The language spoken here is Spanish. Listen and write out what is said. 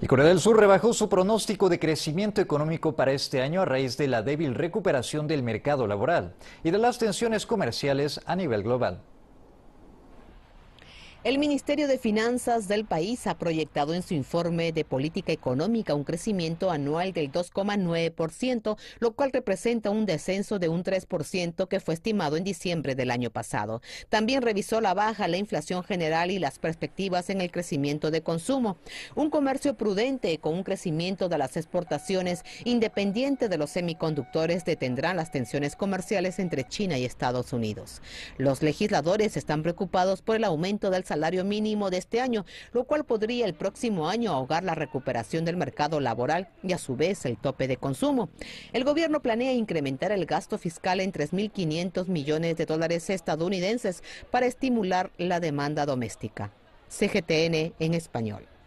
Y Corea del Sur rebajó su pronóstico de crecimiento económico para este año a raíz de la débil recuperación del mercado laboral y de las tensiones comerciales a nivel global. El Ministerio de Finanzas del país ha proyectado en su informe de política económica un crecimiento anual del 2,9%, lo cual representa un descenso de un 3% que fue estimado en diciembre del año pasado. También revisó la baja, la inflación general y las perspectivas en el crecimiento de consumo. Un comercio prudente con un crecimiento de las exportaciones independiente de los semiconductores detendrán las tensiones comerciales entre China y Estados Unidos. Los legisladores están preocupados por el aumento del salario mínimo de este año, lo cual podría el próximo año ahogar la recuperación del mercado laboral y a su vez el tope de consumo. El gobierno planea incrementar el gasto fiscal en 3.500 millones de dólares estadounidenses para estimular la demanda doméstica. CGTN en español.